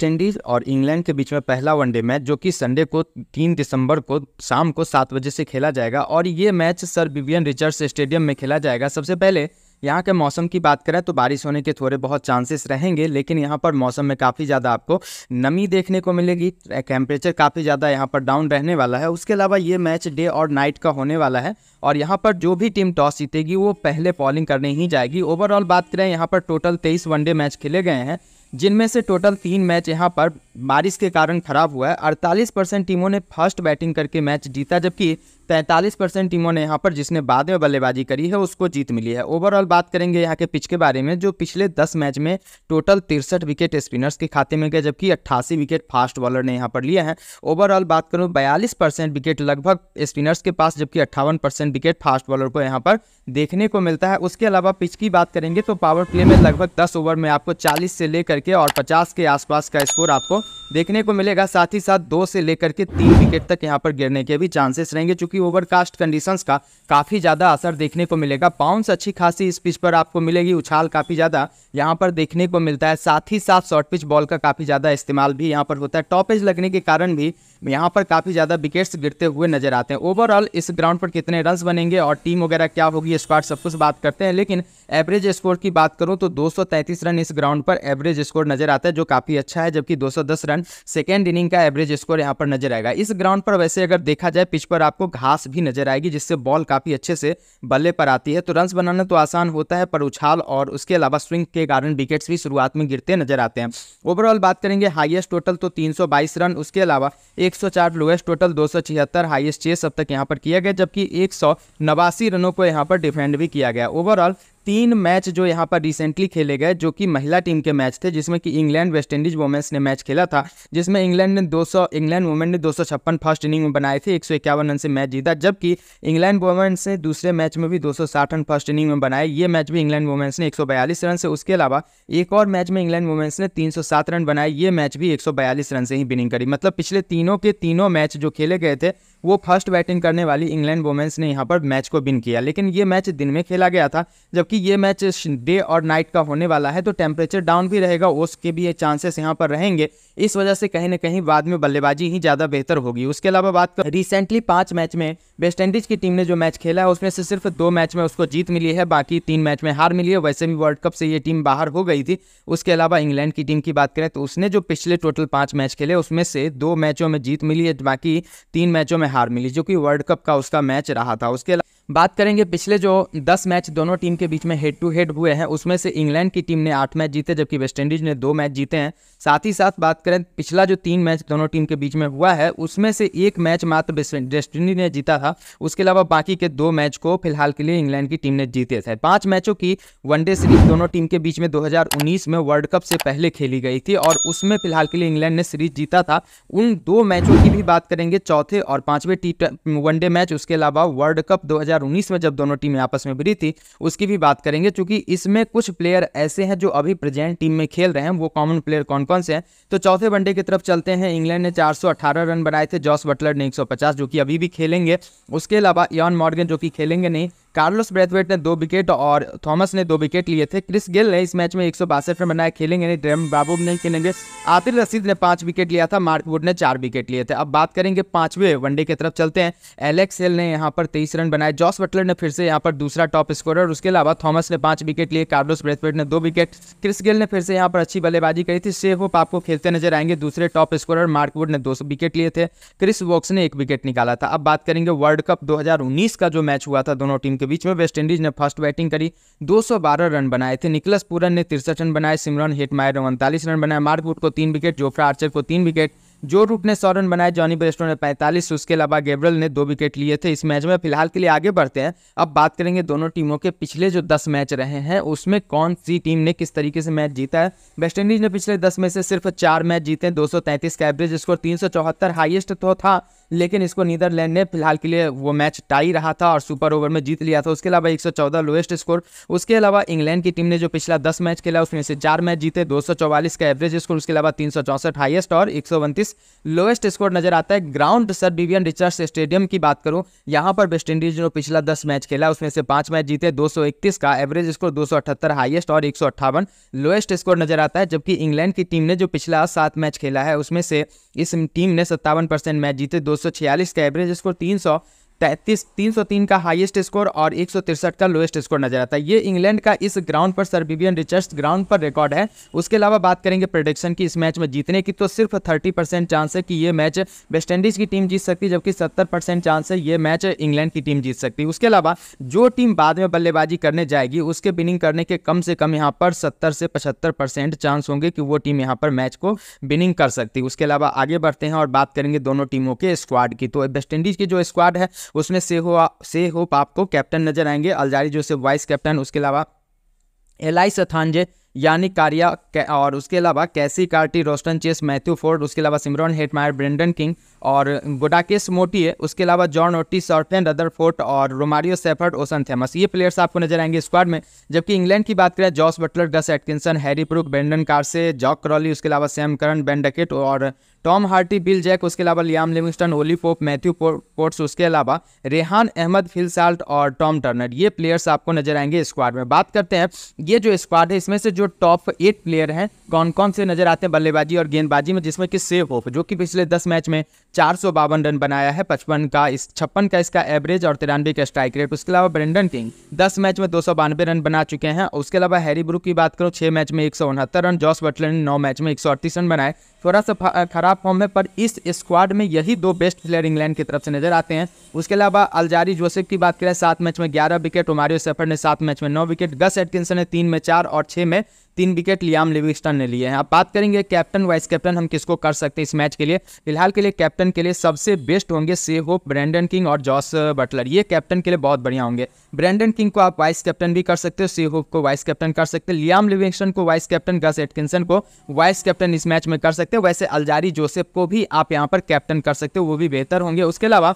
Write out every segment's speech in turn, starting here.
West Indies और England के बीच में पहला वनडे मैच जो कि संडे को तीन दिसंबर को शाम को सात बजे से खेला जाएगा और ये match sir Vivian Richards stadium में खेला जाएगा सबसे पहले यहाँ के मौसम की बात करें तो बारिश होने के थोड़े बहुत चांसेस रहेंगे लेकिन यहाँ पर मौसम में काफ़ी ज़्यादा आपको नमी देखने को मिलेगी टेम्परेचर काफ़ी ज़्यादा यहाँ पर डाउन रहने वाला है उसके अलावा ये मैच डे और नाइट का होने वाला है और यहाँ पर जो भी टीम टॉस जीतेगी वो पहले बॉलिंग करने ही जाएगी ओवरऑल बात करें यहाँ पर टोटल तेईस वनडे मैच खेले गए हैं जिनमें से टोटल तीन मैच यहाँ पर बारिश के कारण खराब हुआ है अड़तालीस परसेंट टीमों ने फर्स्ट बैटिंग करके मैच जीता जबकि तैंतालीस परसेंट टीमों ने यहाँ पर जिसने बाद में बल्लेबाजी करी है उसको जीत मिली है ओवरऑल बात करेंगे यहाँ के पिच के बारे में जो पिछले दस मैच में टोटल तिरसठ विकेट स्पिनर्स के खाते में गए जबकि अट्ठासी विकेट फास्ट बॉलर ने यहाँ पर लिए हैं ओवरऑल बात करूँ बयालीस परसेंट विकेट लगभग स्पिनर्स के पास जबकि अट्ठावन परसेंट विकेट फास्ट बॉलर को यहाँ पर देखने को मिलता है उसके अलावा पिच की बात करेंगे तो पावर प्ले में लगभग दस ओवर में आपको चालीस से लेकर के और पचास के आसपास का स्कोर आपको देखने को मिलेगा साथ ही साथ दो से लेकर के तीन विकेट तक यहाँ पर गिरने के भी चांसेस रहेंगे चूंकि ओवरकास्ट कंडीशंस का काफ़ी ज़्यादा असर देखने को मिलेगा पाउंस अच्छी खासी इस पिच पर आपको मिलेगी उछाल काफ़ी ज़्यादा यहाँ पर देखने को मिलता है साथ ही साथ शॉर्ट पिच बॉल का काफ़ी ज़्यादा इस्तेमाल भी यहाँ पर होता है टॉप एज लगने के कारण भी यहाँ पर काफ़ी ज़्यादा विकेट्स गिरते हुए नजर आते हैं ओवरऑल इस ग्राउंड पर कितने रन बनेंगे और टीम वगैरह क्या होगी स्क्वाड सब कुछ बात करते हैं लेकिन एवरेज स्कोर की बात करूँ तो 233 रन इस ग्राउंड पर एवरेज स्कोर नजर आता है जो काफ़ी अच्छा है जबकि 210 रन सेकेंड इनिंग का एवरेज स्कोर यहाँ पर नजर आएगा इस ग्राउंड पर वैसे अगर देखा जाए पिच पर आपको घास भी नजर आएगी जिससे बॉल काफ़ी अच्छे से बल्ले पर आती है तो रन बनाना तो आसान होता है पर उछाल और उसके अलावा स्विंग के कारण विकेट्स भी शुरुआत में गिरते नजर आते हैं ओवरऑल बात करेंगे हाइएस्ट टोटल तो तीन रन उसके अलावा एक 104 लोएस्ट टोटल दो हाईएस्ट चेस अब तक यहाँ पर किया गया जबकि एक रनों को यहाँ पर डिफेंड भी किया गया ओवरऑल तीन मैच जो यहाँ पर रिसेंटली खेले गए जो कि महिला टीम के मैच थे जिसमें कि इंग्लैंड वेस्ट इंडीज वुमेंस ने मैच खेला था जिसमें इंग्लैंड ने 200 इंग्लैंड वुमेन ने दो फर्स्ट इनिंग में बनाए थे एक रन से मैच जीता जबकि इंग्लैंड वुमेंस ने दूसरे मैच में भी दो रन फर्स्ट इनिंग में बनाए ये मैच भी इंग्लैंड वुमेंस ने एक रन से उसके अलावा एक और मैच में इंग्लैंड वुमेंस ने तीन रन बनाए ये मैच भी एक रन से ही बिनिंग करी मतलब पिछले तीनों के तीनों मैच जो खेले गए थे वो फर्स्ट बैटिंग करने वाली इंग्लैंड वुमेंस ने यहाँ पर मैच को बिन किया लेकिन ये मैच दिन में खेला गया था जबकि ये मैच डे और नाइट का होने वाला है तो टेम्परेचर डाउन भी रहेगा उसके भी ये चांसेस यहाँ पर रहेंगे इस वजह से कहीं ना कहीं बाद में बल्लेबाजी ही ज़्यादा बेहतर होगी उसके अलावा बात कर रिसेंटली पाँच मैच में वेस्ट इंडीज की टीम ने जो मैच खेला है उसमें से सिर्फ दो मैच में उसको जीत मिली है बाकी तीन मैच में हार मिली है वैसे भी वर्ल्ड कप से ये टीम बाहर हो गई थी उसके अलावा इंग्लैंड की टीम की बात करें तो उसने जो पिछले टोटल पाँच मैच खेले उसमें से दो मैचों में जीत मिली है बाकी तीन मैचों में हार मिली जो कि वर्ल्ड कप का उसका मैच रहा था उसके अलावा बात करेंगे पिछले जो 10 मैच दोनों टीम के बीच में हेड टू हेड हुए हैं उसमें से इंग्लैंड की टीम ने आठ मैच जीते जबकि वेस्टइंडीज ने दो मैच जीते हैं साथ ही साथ बात करें पिछला जो तीन मैच दोनों टीम के बीच में हुआ है उसमें से एक मैच मात्र वेस्टइंडीज ने जीता था उसके अलावा बाकी के दो मैच को फिलहाल के लिए इंग्लैंड की टीम ने जीते थे पाँच मैचों की वनडे सीरीज दोनों टीम के बीच में दो में वर्ल्ड कप से पहले खेली गई थी और उसमें फिलहाल के लिए इंग्लैंड ने सीरीज जीता था उन दो मैचों की भी बात करेंगे चौथे और पाँचवें टी वनडे मैच उसके अलावा वर्ल्ड कप दो 2019 में जब दोनों टीमें आपस में भिड़ी थी उसकी भी बात करेंगे क्योंकि इसमें कुछ प्लेयर ऐसे हैं जो अभी प्रेजेंट टीम में खेल रहे हैं वो कॉमन प्लेयर कौन कौन से हैं तो चौथे वनडे की तरफ चलते हैं इंग्लैंड ने 418 रन बनाए थे जॉस बटलर ने 150 जो कि अभी भी खेलेंगे उसके अलावा यॉन मॉर्गन जो कि खेलेंगे नहीं कार्लोस ब्रेथवेट ने दो विकेट और थॉमस ने दो विकेट लिए थे क्रिस गिल ने इस मैच में एक रन बनाए खेलेंगे नहीं ड्रेम बाबू ने खेलेंगे आतिर रसीद ने पांच विकेट लिया था मार्क वुड ने चार विकेट लिए थे अब बात करेंगे पांचवें वनडे की तरफ चलते हैं एलेक्स हेल ने यहाँ पर तेईस रन बनाए जॉस बटलर ने फिर से यहाँ पर दूसरा टॉप स्कोर उसके अलावा थॉमस ने पांच विकेट लिए कार्लोस ब्रेथवेट ने दो विकेट क्रिस गिल ने फिर से यहाँ पर अच्छी बल्लेबाजी करी थी सेफ होप आपको खेलते नजर आएंगे दूसरे टॉप स्कोर मार्क वुड ने दो विकेट लिए थे क्रिस वॉक्स ने एक विकेट निकाला था अब बात करेंगे वर्ल्ड कप दो का जो मैच हुआ था दोनों टीम के बीच में वेस्टइंडीज ने फर्स्ट बैटिंग करी 212 रन बनाए थे निकलस पूरन ने तिरसठ रन बनाए सिमरन हेटमायर ने उनतालीस रन बनाए मार्क मार्कवुड को तीन विकेट जोफ्रा आर्चर को तीन विकेट जो रूट ने सौ रन बनाए जॉनी बेस्टो ने 45 उसके अलावा गेबरल ने दो विकेट लिए थे इस मैच में फिलहाल के लिए आगे बढ़ते हैं अब बात करेंगे दोनों टीमों के पिछले जो 10 मैच रहे हैं उसमें कौन सी टीम ने किस तरीके से मैच जीता है वेस्टइंडीज ने पिछले 10 में से सिर्फ चार मैच जीते हैं दो का एवरेज स्कोर तीन हाईएस्ट तो था लेकिन इसको नीदरलैंड ने फिलहाल के लिए वो मैच टाई रहा था और सुपर ओवर में जीत लिया था उसके अलावा 114 लोएस्ट स्कोर उसके अलावा इंग्लैंड की टीम ने जो पिछला 10 मैच खेला उसमें से चार मैच जीते 244 का एवरेज स्कोर उसके अलावा तीन हाईएस्ट और एक लोएस्ट स्कोर नजर आता है ground sir Vivian Richards stadium की बात करूँ यहाँ पर वेस्ट इंडीज ने पिछला दस मैच खेला उसमें से पांच मैच जीते दो का एवरेज स्कोर दो हाईएस्ट और एक लोएस्ट स्कोर नजर आता है जबकि इंग्लैंड की टीम ने जो पिछला सात मैच खेला है उसमें से इस टीम ने सत्तावन मैच जीते दो सौ छियालीस का एवरेज स्कोर तीन सौ तैंतीस तीन सौ तीन का हाईएस्ट स्कोर और एक सौ तिरसठ का लोएस्ट स्कोर नजर आता है ये इंग्लैंड का इस ग्राउंड पर सर विवियन रिचर्स ग्राउंड पर रिकॉर्ड है उसके अलावा बात करेंगे प्रोडिक्शन की इस मैच में जीतने की तो सिर्फ थर्टी परसेंट चांस है कि ये मैच वेस्ट इंडीज की टीम जीत सकती है जबकि सत्तर परसेंट चांस है ये मैच इंग्लैंड की टीम जीत सकती है उसके अलावा जो टीम बाद में बल्लेबाजी करने जाएगी उसके बिनिंग करने के कम से कम यहाँ पर सत्तर से पचहत्तर परसेंट चांस होंगे कि वो टीम यहाँ पर मैच को बिनिंग कर सकती है उसके अलावा आगे बढ़ते हैं और बात करेंगे दोनों टीमों के स्क्वाड की तो वेस्ट इंडीज की जो स्क्वाड है उसमें से हो से होप आपको कैप्टन नजर आएंगे अलजारी जो से वाइस कैप्टन उसके अलावा एलाइस अथानजे यानी कारिया और उसके अलावा Keacy Carty Roston Chase Matthew Forde उसके अलावा सिमरन हेटमायर ब्रेंडन किंग और गोडाकेस मोटी है उसके अलावा जॉन ओटी सॉर्टन रदर फोर्ट और रोमारियो सेफर्ट ओसन थेमस ये प्लेयर्स आपको नजर आएंगे स्क्वाड में जबकि इंग्लैंड की बात करें Jos Buttler Gus Atkinson Harry Brook Brydon Carse Zak Crawley उसके अलावा सैम करन बेंडकेट और टॉम हार्टी बिल जैक उसके अलावा Liam Livingstone Ollie Pope Matthew Potts उसके अलावा रेहान अहमद फिलसाल्ट और टॉम टर्नर ये प्लेयर्स आपको नजर आएंगे स्क्वाड में बात करते हैं ये जो स्क्वाड है इसमें से जो टॉप एट प्लेयर हैं कौन कौन से नजर आते हैं बल्लेबाजी और गेंदबाजी में जिसमें कि सेव होप जो कि पिछले दस मैच में चार रन बनाया है पचपन का इस छप्पन का इसका एवरेज और तिरानवे का स्ट्राइक रेट उसके अलावा ब्रेंडन किंग दस मैच में दो रन बना चुके हैं उसके अलावा हैरी ब्रुक की बात करो छह मैच में एक रन जॉस बटलर ने नौ मैच में एक रन बनाए थोड़ा सा खराब फॉर्म है पर इस स्क्वाड में यही दो बेस्ट प्लेयर इंग्लैंड की तरफ से नजर आते हैं उसके अलावा अलजारी जोसेफ की बात करें सात मैच में ग्यारह विकेट ओमारियो सेफर ने सात मैच में नौ विकेट गस एटकिंसन ने तीन में चार और छः में तीन विकेट लियाम लिविंगस्टन ने लिए हैं अब बात करेंगे कैप्टन वाइस कैप्टन हम किसको कर सकते हैं इस मैच के लिए फिलहाल के लिए कैप्टन के लिए सबसे बेस्ट होंगे से होप ब्रैंडन किंग और जॉस बटलर ये कैप्टन के लिए बहुत बढ़िया होंगे ब्रैंडन किंग को आप वाइस कैप्टन भी कर सकते हो से होप को वाइस कैप्टन कर सकते हैं लियाम लिविंगस्टन को वाइस कैप्टन गस एटकिंसन को वाइस कैप्टन इस मैच में कर सकते हैं वैसे अलजारी जोसेफ को भी आप यहाँ पर कैप्टन कर सकते हो वो भी बेहतर होंगे उसके अलावा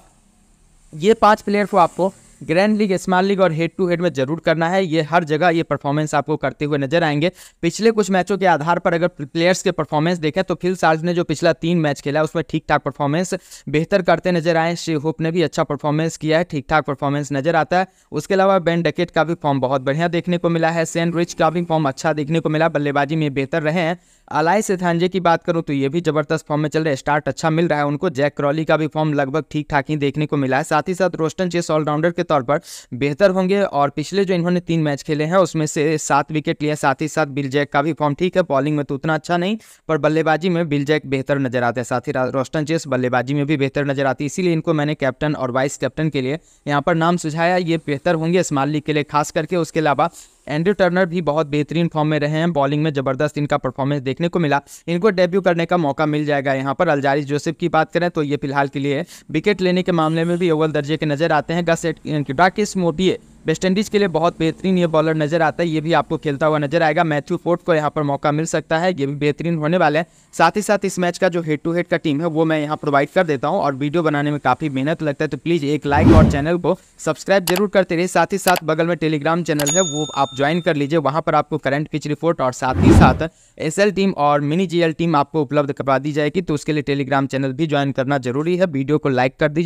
ये पांच प्लेयर को आपको ग्रैंड लीग स्मॉल लीग और हेड टू हेड में जरूर करना है ये हर जगह ये परफॉर्मेंस आपको करते हुए नजर आएंगे पिछले कुछ मैचों के आधार पर अगर प्लेयर्स के परफॉर्मेंस देखें तो फिल सार्ज ने जो पिछला तीन मैच खेला है उसमें ठीक ठाक परफॉर्मेंस बेहतर करते नजर आए श्री होप ने भी अच्छा परफॉर्मेंस किया है ठीक ठाक परफॉर्मेंस नजर आता है उसके अलावा बैन डकेट का भी फॉर्म बहुत बढ़िया देखने को मिला है सेन रिच का भी फॉर्म अच्छा देखने को मिला बल्लेबाजी में बेहतर रहे हैं अलाई सेथांजे की बात करूं तो ये भी जबरदस्त फॉर्म में चल रहे स्टार्ट अच्छा मिल रहा है उनको जैक क्रॉली का भी फॉर्म लगभग ठीक ठाक ही देखने को मिला है साथ ही साथ रोस्टन चेस ऑलराउंडर के तौर तौर पर बेहतर होंगे और पिछले जो इन्होंने तीन मैच खेले हैं उसमें से सात विकेट लिए साथ ही साथ बिल जैक का भी फॉर्म ठीक है बॉलिंग में तो उतना अच्छा नहीं पर बल्लेबाजी में बिल जैक बेहतर नजर आते हैं साथ ही रोस्टन चेस बल्लेबाजी में भी बेहतर नजर आती है इसीलिए इनको मैंने कैप्टन और वाइस कैप्टन के लिए यहाँ पर नाम सुझाया ये बेहतर होंगे स्मॉल लीग के लिए खास करके उसके अलावा एंड्रू टर्नर भी बहुत बेहतरीन फॉर्म में रहे हैं बॉलिंग में जबरदस्त इनका परफॉर्मेंस देखने को मिला इनको डेब्यू करने का मौका मिल जाएगा यहाँ पर अलजारी जोसेफ की बात करें तो ये फिलहाल के लिए विकेट लेने के मामले में भी अव्वल दर्जे के नजर आते हैं एट डाकिस मोटिए वेस्टइंडीज़ के लिए बहुत बेहतरीन ये बॉलर नज़र आता है ये भी आपको खेलता हुआ नजर आएगा मैथ्यू फोर्ट को यहाँ पर मौका मिल सकता है ये भी बेहतरीन होने वाले हैं साथ ही साथ इस मैच का जो हेड टू हेड का टीम है वो मैं यहाँ प्रोवाइड कर देता हूँ और वीडियो बनाने में काफ़ी मेहनत लगता है तो प्लीज़ एक लाइक और चैनल को सब्सक्राइब जरूर करते रहिए साथ ही साथ बगल में टेलीग्राम चैनल है वो आप ज्वाइन कर लीजिए वहाँ पर आपको करंट पिच रिपोर्ट और साथ ही साथ एस टीम और मिनी जी टीम आपको उपलब्ध करवा दी जाएगी तो उसके लिए टेलीग्राम चैनल भी ज्वाइन करना जरूरी है वीडियो को लाइक कर दीजिए